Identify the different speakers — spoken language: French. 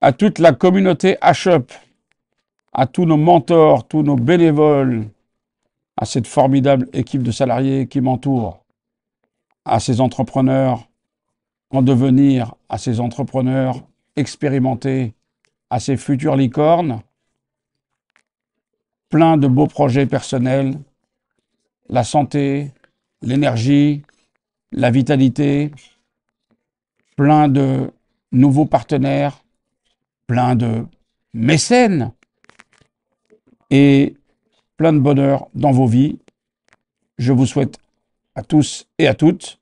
Speaker 1: à toute la communauté HUP, à tous nos mentors, tous nos bénévoles, à cette formidable équipe de salariés qui m'entoure, à ces entrepreneurs en devenir, à ces entrepreneurs expérimentés, à ces futures licornes, plein de beaux projets personnels, la santé, l'énergie, la vitalité, plein de nouveaux partenaires, plein de mécènes et plein de bonheur dans vos vies. Je vous souhaite à tous et à toutes.